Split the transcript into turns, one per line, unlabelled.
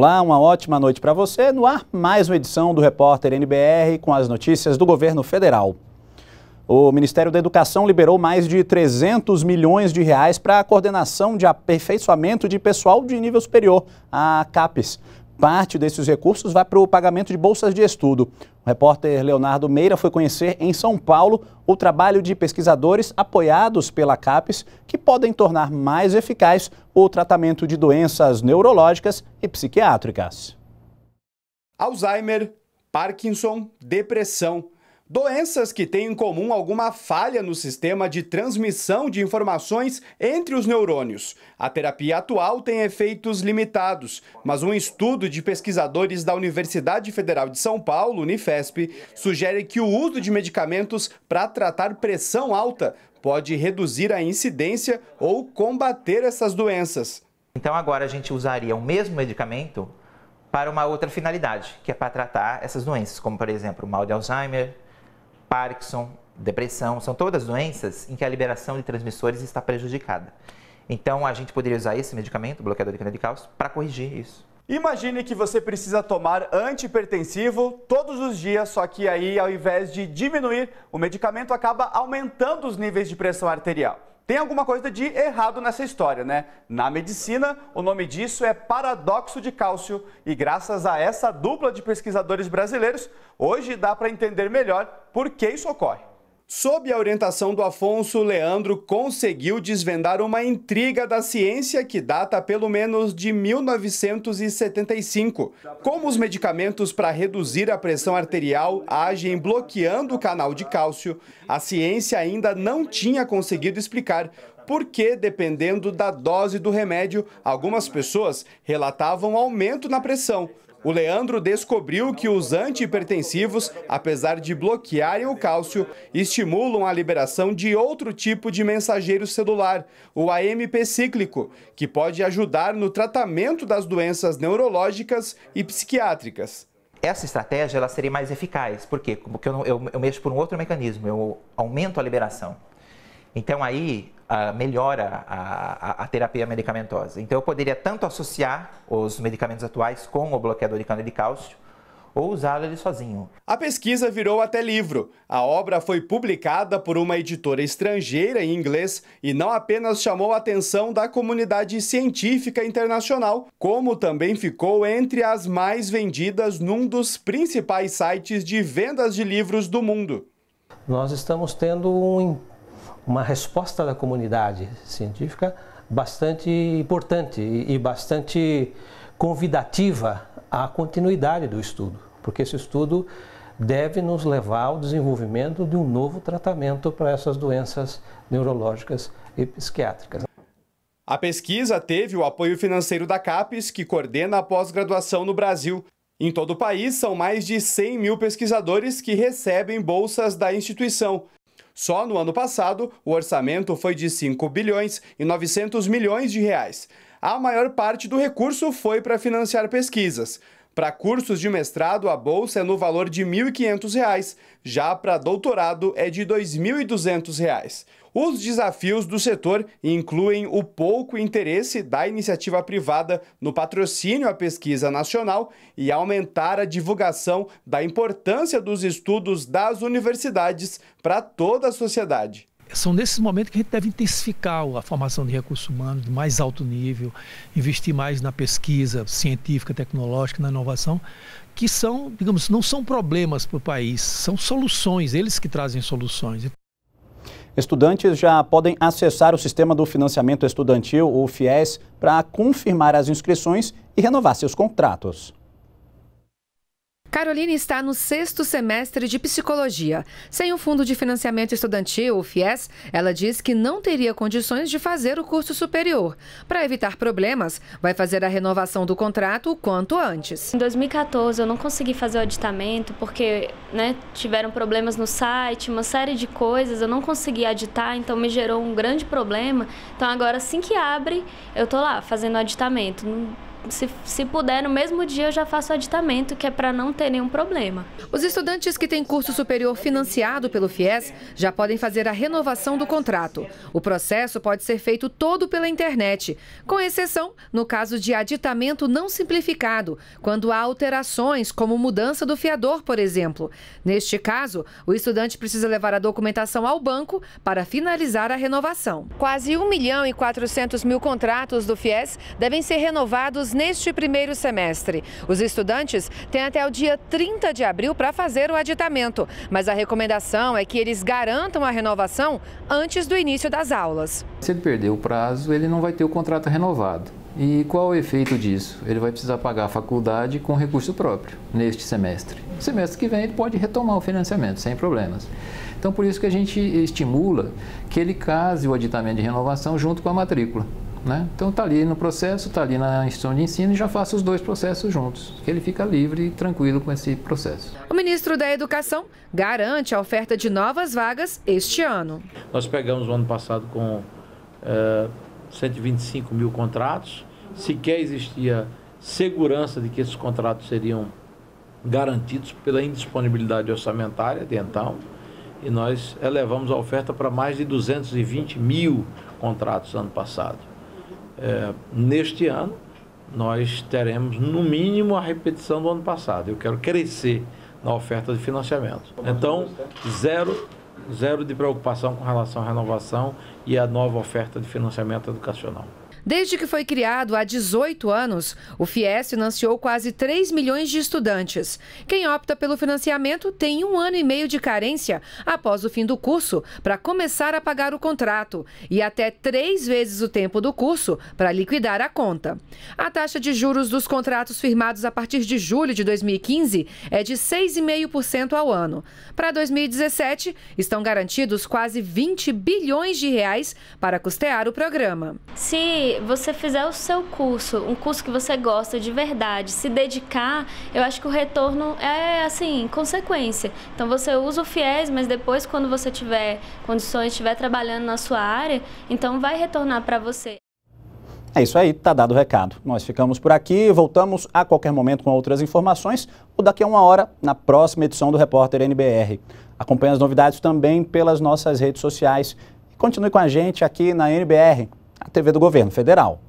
Olá, uma ótima noite para você. No ar, mais uma edição do Repórter NBR com as notícias do governo federal. O Ministério da Educação liberou mais de 300 milhões de reais para a coordenação de aperfeiçoamento de pessoal de nível superior, a CAPES. Parte desses recursos vai para o pagamento de bolsas de estudo. O repórter Leonardo Meira foi conhecer em São Paulo o trabalho de pesquisadores apoiados pela CAPES que podem tornar mais eficaz o tratamento de doenças neurológicas e psiquiátricas.
Alzheimer, Parkinson, depressão. Doenças que têm em comum alguma falha no sistema de transmissão de informações entre os neurônios. A terapia atual tem efeitos limitados, mas um estudo de pesquisadores da Universidade Federal de São Paulo, Unifesp, sugere que o uso de medicamentos para tratar pressão alta pode reduzir a incidência ou combater essas doenças. Então agora
a gente usaria o mesmo medicamento para uma outra finalidade, que é para tratar essas doenças, como por exemplo o mal de Alzheimer, Parkinson, depressão, são todas doenças em que a liberação de transmissores está prejudicada. Então, a gente poderia usar esse medicamento, bloqueador de cana de cálcio, para corrigir isso.
Imagine que você precisa tomar antipertensivo todos os dias, só que aí, ao invés de diminuir, o medicamento acaba aumentando os níveis de pressão arterial. Tem alguma coisa de errado nessa história, né? Na medicina, o nome disso é paradoxo de cálcio e graças a essa dupla de pesquisadores brasileiros, hoje dá para entender melhor por que isso ocorre. Sob a orientação do Afonso, Leandro conseguiu desvendar uma intriga da ciência que data pelo menos de 1975. Como os medicamentos para reduzir a pressão arterial agem bloqueando o canal de cálcio, a ciência ainda não tinha conseguido explicar porque, dependendo da dose do remédio, algumas pessoas relatavam aumento na pressão. O Leandro descobriu que os antihipertensivos, apesar de bloquearem o cálcio, estimulam a liberação de outro tipo de mensageiro celular, o AMP cíclico, que pode ajudar no tratamento das doenças neurológicas e psiquiátricas. Essa estratégia ela seria
mais eficaz, por quê? Porque eu, eu, eu mexo por um outro mecanismo, eu aumento a liberação. Então aí uh, melhora a, a, a, terapia medicamentosa. Então eu poderia tanto
associar os medicamentos atuais com o bloqueador de cânone de cálcio ou usá-lo ele sozinho. A pesquisa virou até livro. A obra foi publicada por uma editora estrangeira em inglês e não apenas chamou a atenção da comunidade científica internacional, como também ficou entre as mais vendidas num dos principais sites de vendas de livros do mundo.
Nós estamos tendo um uma resposta da comunidade científica bastante importante e bastante convidativa à continuidade do estudo, porque esse estudo deve nos levar ao desenvolvimento de um novo tratamento para essas doenças neurológicas e psiquiátricas.
A pesquisa teve o apoio financeiro da CAPES, que coordena a pós-graduação no Brasil. Em todo o país, são mais de 100 mil pesquisadores que recebem bolsas da instituição. Só no ano passado, o orçamento foi de 5 bilhões e 900 milhões de reais. A maior parte do recurso foi para financiar pesquisas. Para cursos de mestrado, a bolsa é no valor de R$ 1.500, já para doutorado é de R$ 2.200. Os desafios do setor incluem o pouco interesse da iniciativa privada no patrocínio à pesquisa nacional e aumentar a divulgação da importância dos estudos das universidades para toda a sociedade são nesses momentos que a gente deve intensificar a formação de recursos humanos de mais alto nível, investir mais na pesquisa científica, tecnológica, na inovação, que são, digamos, não são problemas para o país, são soluções, eles que trazem soluções.
Estudantes já podem acessar o sistema do financiamento estudantil, o FIES, para confirmar as inscrições e renovar seus contratos.
Carolina está no sexto semestre de psicologia. Sem o Fundo de Financiamento Estudantil, o FIES, ela diz que não teria condições de fazer o curso superior. Para evitar problemas, vai fazer a renovação do contrato o quanto antes. Em 2014, eu não consegui fazer o aditamento porque né, tiveram problemas no site, uma série de coisas. Eu não consegui aditar, então me gerou um grande problema. Então, agora, assim que abre, eu estou lá fazendo o aditamento se, se puder, no mesmo dia eu já faço aditamento, que é para não ter nenhum problema. Os estudantes que têm curso superior financiado pelo FIES já podem fazer a renovação do contrato. O processo pode ser feito todo pela internet, com exceção no caso de aditamento não simplificado, quando há alterações, como mudança do fiador, por exemplo. Neste caso, o estudante precisa levar a documentação ao banco para finalizar a renovação. Quase 1 milhão e 400 mil contratos do FIES devem ser renovados neste primeiro semestre. Os estudantes têm até o dia 30 de abril para fazer o aditamento, mas a recomendação é que eles garantam a renovação antes do início das aulas.
Se ele perder o prazo, ele não vai ter o contrato renovado. E qual o efeito disso? Ele vai precisar pagar a faculdade com recurso próprio neste semestre. semestre que vem ele pode retomar o financiamento sem problemas. Então por isso que a gente estimula que ele case o aditamento de renovação junto com a matrícula. Né? Então está ali no processo, está ali na instituição de ensino e já faça os dois processos juntos, que ele fica livre e tranquilo com esse processo.
O ministro da Educação garante a oferta de novas vagas este ano.
Nós pegamos o ano passado com é, eh, 125 mil contratos, sequer existia segurança de que esses contratos seriam garantidos pela indisponibilidade orçamentária de então, e nós elevamos a oferta para mais de 220 mil contratos ano passado. É, neste ano, nós teremos no mínimo a repetição do ano passado. Eu quero crescer na oferta de financiamento. Então, né? zero, zero de preocupação com relação à renovação e à nova oferta de financiamento educacional.
Desde que foi criado há 18 anos, o FIES financiou quase 3 milhões de estudantes. Quem opta pelo financiamento tem um ano e meio de carência após o fim do curso para começar a pagar o contrato e até três vezes o tempo do curso para liquidar a conta. A taxa de juros dos contratos firmados a partir de julho de 2015 é de 6,5% ao ano. Para 2017, estão garantidos quase 20 bilhões de reais para custear o programa. Sim você fizer o seu curso, um curso que você gosta de verdade, se dedicar, eu acho que o retorno é assim, consequência. Então você usa o FIES, mas depois quando você tiver condições, estiver trabalhando na sua área, então vai retornar para você.
É isso aí, tá dado o recado. Nós ficamos por aqui, voltamos a qualquer momento com outras informações ou daqui a uma hora na próxima edição do Repórter NBR. Acompanhe as novidades também pelas nossas redes sociais. Continue com a gente aqui na NBR. TV do governo federal.